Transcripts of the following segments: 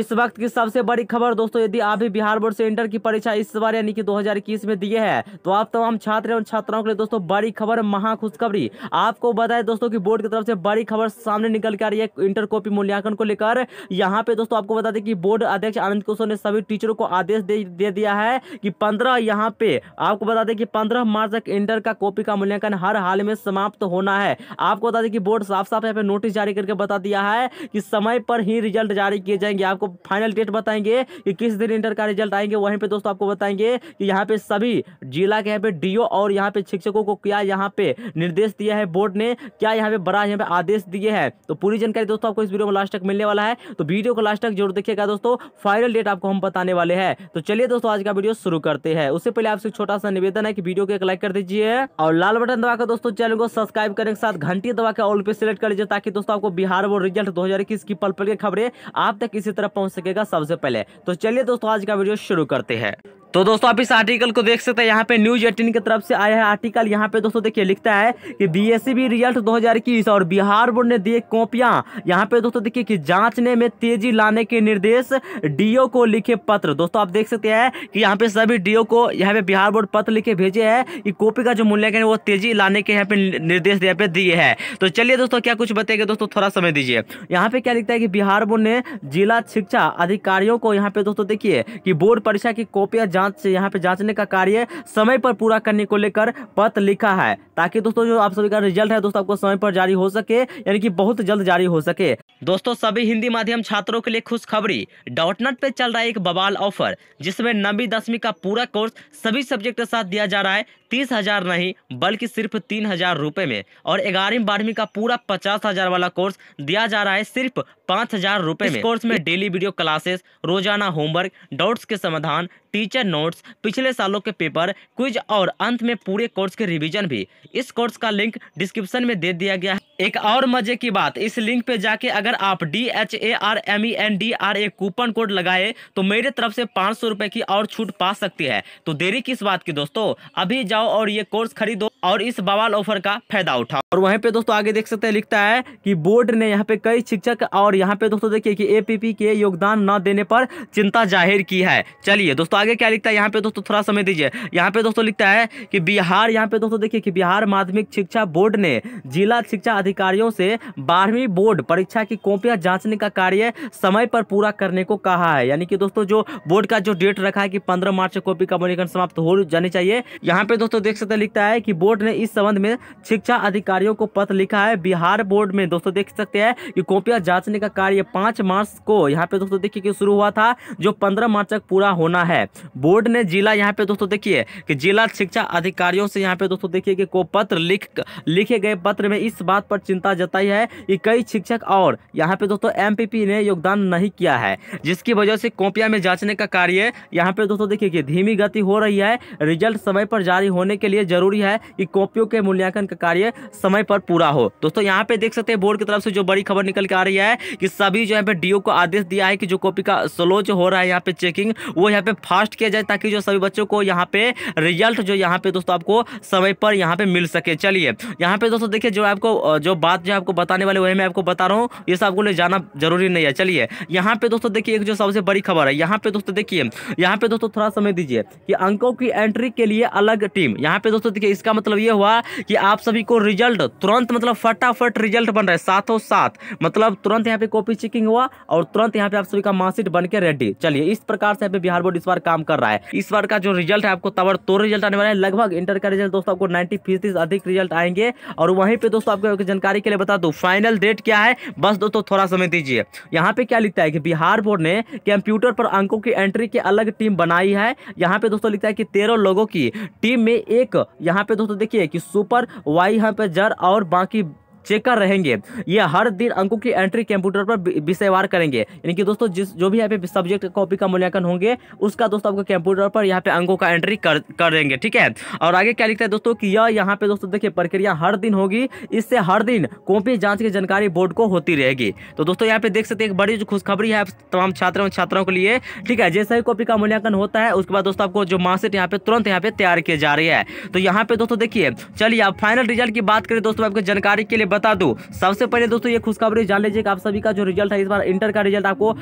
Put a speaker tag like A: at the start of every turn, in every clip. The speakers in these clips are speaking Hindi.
A: इस वक्त की सबसे बड़ी खबर दोस्तों यदि आप भी बिहार बोर्ड से इंटर की परीक्षा इस बार यानी कि 2021 में दिए हैं तो आप तमाम छात्र एवं छात्राओं के लिए दोस्तों बड़ी खबर महा खुशखबरी आपको बताए दोस्तों कि बोर्ड की तरफ से बड़ी खबर सामने निकल के आ रही है इंटर कॉपी मूल्यांकन को लेकर यहाँ पे दोस्तों आपको बता दें कि बोर्ड अध्यक्ष आनंद किशोर ने सभी टीचरों को आदेश दे, दे दिया है कि पंद्रह यहाँ पे आपको बता दें कि पंद्रह मार्च तक इंटर का कॉपी का मूल्यांकन हर हाल में समाप्त होना है आपको बता दें कि बोर्ड साफ साफ यहाँ पे नोटिस जारी करके बता दिया है कि समय पर ही रिजल्ट जारी किए जाएंगे आपको आपको फाइनल डेट बताएंगे कि किस दिन इंटर का रिजल्ट आएंगे वहीं पे दोस्तों आपको बताएंगे कि यहाँ पे सभी जिला के यहाँ पे डीओ और यहाँ पे शिक्षकों को क्या यहाँ पे निर्देश दिया है बोर्ड ने क्या यहाँ पे बड़ा यहाँ पे आदेश दिए हैं तो पूरी जानकारी दोस्तों आपको इस वीडियो में लास्ट तक मिलने वाला है तो वीडियो को लास्ट तक जरूर देखिएगा दोस्तों फाइनल डेट आपको हम बताने वाले हैं तो चलिए दोस्तों आज का वीडियो शुरू करते हैं उससे पहले आपसे छोटा सा निवेदन है कि वीडियो को एक लाइक कर दीजिए और लाल बटन दबाकर दोस्तों चैनल को सब्सक्राइब करने के साथ घंटी दबाकर ऑल पे सिलेक्ट कर लीजिए ताकि दोस्तों आपको बिहार बोर्ड रिजल्ट दो की पल पल की खबरें आप तक इसी तरह पहुंच सकेगा सबसे पहले तो चलिए दोस्तों आज का वीडियो शुरू करते हैं तो दोस्तों आप इस आर्टिकल को देख सकते हैं यहाँ पे न्यूज एटीन की तरफ से आया है आर्टिकल यहाँ पे दोस्तों देखिए लिखता है कि बीएससीबी रिजल्ट 2021 और बिहार बोर्ड ने दिए कॉपियां यहाँ पे दोस्तों देखिए कि जांचने में तेजी लाने के निर्देश डीओ को लिखे पत्र दोस्तों आप देख सकते हैं कि यहाँ पे सभी डीओ को यहाँ पे बिहार बोर्ड पत्र लिखे भेजे है कि कॉपी का जो मूल्यांकन है वो तेजी लाने के यहाँ पे निर्देश यहाँ पे दिए है तो चलिए दोस्तों क्या कुछ बताएगा दोस्तों थोड़ा समय दीजिए यहाँ पे क्या लिखता है कि बिहार बोर्ड ने जिला शिक्षा अधिकारियों को यहाँ पे दोस्तों देखिए कि बोर्ड परीक्षा की कॉपियां जांच यहाँ पे जांचने का कार्य समय पर पूरा करने को लेकर पत्र लिखा है ताकि दोस्तों जो आप सभी का रिजल्ट है दोस्तों आपको समय पर जारी हो सके यानी कि बहुत जल्द जारी हो सके दोस्तों सभी हिंदी माध्यम छात्रों के लिए खुशखबरी डॉटनेट पे चल रहा है एक बवाल ऑफर जिसमें नवी दसवीं का पूरा कोर्स सभी सब्जेक्ट के साथ दिया जा रहा है तीस हजार नहीं बल्कि सिर्फ तीन हजार रुपए में और ग्यारहवीं बारहवीं का पूरा पचास हजार वाला कोर्स दिया जा रहा है सिर्फ पांच हजार रुपए में कोर्स में डेली वीडियो क्लासेस रोजाना होमवर्क डाउट्स के समाधान टीचर नोट्स पिछले सालों के पेपर क्विज और अंत में पूरे कोर्स के रिवीजन भी इस कोर्स का लिंक डिस्क्रिप्शन में दे दिया गया है एक और मजे की बात इस लिंक पे जाके अगर आप D H A R M E N D R A coupon code लगाए तो मेरे तरफ से पाँच सौ रुपये की और छूट पा सकती है तो देरी किस बात की दोस्तों अभी जाओ और ये कोर्स खरीदो और इस बवाल ऑफर का फायदा उठा और वहीं पे दोस्तों आगे देख सकते हैं लिखता है कि बोर्ड ने यहाँ पे कई शिक्षक और यहाँ पे दोस्तों देखिए कि एपीपी के योगदान न देने पर चिंता जाहिर की है चलिए दोस्तों आगे क्या लिखता है यहाँ पे दोस्तों थोड़ा समय दीजिए यहाँ पे दोस्तों लिखता है कि बिहार यहाँ पे दोस्तों देखिए कि बिहार माध्यमिक शिक्षा बोर्ड ने जिला शिक्षा अधिकारियों से बारहवीं बोर्ड परीक्षा की कॉपियां जांचने का कार्य समय पर पूरा करने को कहा है यानी कि दोस्तों जो बोर्ड का जो डेट रखा है कि पंद्रह मार्च कॉपी का मूल्यांकन समाप्त हो जानी चाहिए यहाँ पे दोस्तों देख सकते लिखता है कि बोर्ड बोर्ड ने इस संबंध में शिक्षा अधिकारियों को पत्र लिखा है बिहार बोर्ड में दोस्तों देख सकते हैं कि कॉपियां जांचने का कार्य पांच मार्च को यहाँ पे दोस्तों देखिए शुरू हुआ था जो पंद्रह मार्च तक पूरा होना है बोर्ड ने जिला यहाँ पे दोस्तों देखिए कि जिला शिक्षा अधिकारियों से यहाँ पे दोस्तों देखिए कि को पत्र लिख लिखे गए पत्र में इस बात पर चिंता जताई है कि कई शिक्षक और यहाँ पे दोस्तों एम ने योगदान नहीं किया है जिसकी वजह से कॉपियां में जांचने का कार्य यहाँ पे दोस्तों देखिए कि धीमी गति हो रही है रिजल्ट समय पर जारी होने के लिए जरूरी है कि कि कॉपियों के मूल्यांकन का कार्य समय पर पूरा हो दोस्तों यहाँ पे देख सकते हैं बोर्ड की तरफ से जो बड़ी खबर निकल के आ रही है कि सभी जो है डीओ को आदेश दिया है कि जो कॉपी का स्लो जो हो रहा है यहाँ पे चेकिंग वो यहाँ पे फास्ट किया जाए ताकि जो सभी बच्चों को यहाँ पे रिजल्ट जो यहाँ पे दोस्तों आपको समय पर यहाँ पे मिल सके चलिए यहाँ पे दोस्तों देखिए जो आपको जो बात जो आपको बताने वाले वही मैं आपको बता रहा हूँ ये सब आपको ले जाना जरूरी नहीं है चलिए यहाँ पे दोस्तों देखिए एक जो सबसे बड़ी खबर है यहाँ पे दोस्तों देखिए यहाँ पे दोस्तों थोड़ा समय दीजिए कि अंकों की एंट्री के लिए अलग टीम यहाँ पे दोस्तों देखिए इसका मतलब मतलब ये हुआ कि आप सभी को रिजल्ट तुरंत मतलब फटाफट रिजल्ट बन रहा है साथों साथ मतलब तुरंत यहाँ पे कॉपी चेकिंग हुआ और तुरंत यहाँ पे आप सभी का मार्कशीट बन के रेडी चलिए इस प्रकार से यहाँ पे बिहार बोर्ड इस बार काम कर रहा है इस बार का जो रिजल्ट है आपको तबर तोड़ रिजल्ट आने वाला है लगभग इंटर का रिजल्ट दोस्तों आपको नाइन्टी फीसद अधिक रिजल्ट आएंगे और वहीं पर दोस्तों आपको जानकारी के लिए बता दो फाइनल डेट क्या है बस दोस्तों थोड़ा समय दीजिए यहाँ पे क्या लिखता है कि बिहार बोर्ड ने कंप्यूटर पर अंकों की एंट्री की अलग टीम बनाई है यहाँ पे दोस्तों लिखता है कि तेरह लोगों की टीम में एक यहाँ पे दोस्तों तो देखिए कि सुपर वाई यहाँ पे जर और बाकी चेकर रहेंगे ये हर दिन अंकों की एंट्री कंप्यूटर पर विषयवार करेंगे यानी कि दोस्तों जिस जो भी यहाँ पे सब्जेक्ट कॉपी का मूल्यांकन होंगे उसका दोस्तों आपको कंप्यूटर पर यहाँ पे अंकों का एंट्री कर कर देंगे ठीक है और आगे क्या लिखता है दोस्तों कि यह यहाँ पे दोस्तों देखिए प्रक्रिया हर दिन होगी इससे हर दिन कॉपी जाँच की जानकारी बोर्ड को होती रहेगी तो दोस्तों यहाँ पे देख सकते हैं एक बड़ी जो खुशखबरी है तमाम छात्रों छात्राओं के लिए ठीक है जैसे ही कॉपी का मूल्यांकन होता है उसके बाद दोस्तों आपको जो मार्कशीट यहाँ पे तुरंत यहाँ पे तैयार किया जा रही है तो यहाँ पे दोस्तों देखिए चलिए आप फाइनल रिजल्ट की बात करें दोस्तों आपको जानकारी के लिए बता दू सबसे पहले दोस्तों ये खुशखबरी जान लीजिए कि आप सभी का जो रिजल्ट है इस बार इंटर का रिजल्ट आपको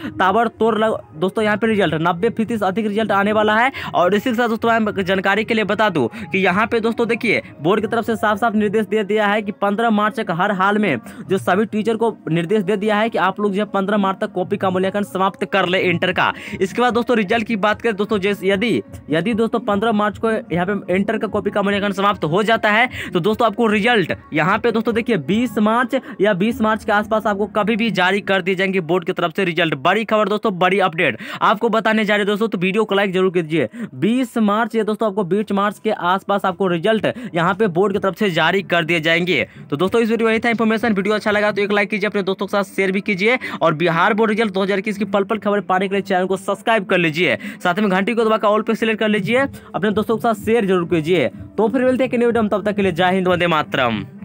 A: तोड़ लग दोस्तों यहाँ पे रिजल्ट नब्बे फीसद अधिक रिजल्ट आने वाला है और इसी के साथ दोस्तों मैं जानकारी के लिए बता दूँ कि यहाँ पे दोस्तों देखिए बोर्ड की तरफ से साफ साफ निर्देश दे दिया है कि पंद्रह मार्च तक हर हाल में जो सभी टीचर को निर्देश दे दिया है कि आप लोग जो है पंद्रह मार्च तक कॉपी का मूल्यांकन समाप्त कर ले इंटर का इसके बाद दोस्तों रिजल्ट की बात करें दोस्तों जैसे यदि यदि दोस्तों पंद्रह मार्च को यहाँ पे इंटर का कॉपी का मूल्यांकन समाप्त हो जाता है तो दोस्तों आपको रिजल्ट यहाँ पे दोस्तों देखिए बीस 20 मार्च या 20 मार्च के आसपास आपको कभी भी जारी कर दी जाएंगी बोर्ड की तरफ से रिजल्ट बड़ी खबर दोस्तों बड़ी अपडेट आपको बताने जा रहे दोस्तों तो वीडियो को लाइक जरूर कीजिए बीस मार्च या दोस्तों आपको बीस मार्च के आसपास आपको रिजल्ट यहाँ पे बोर्ड की तरफ से जारी कर दिए जाएंगे तो दोस्तों इस वीडियो में था इन्फॉर्मेशन वीडियो अच्छा लगा तो एक लाइक कीजिए अपने दोस्तों के साथ शेयर भी कीजिए और बिहार बोर्ड रिजल्ट दो की पल पल खबर पाने के लिए चैनल को सब्सक्राइब कर लीजिए साथ में घंटी को दबाकर ऑल पे सिलेक्ट कर लीजिए अपने दोस्तों के साथ शेयर जरूर कीजिए तो फिर मिलते हैं कि न्यूडम तब तक के लिए जय हिंद वंदे मातरम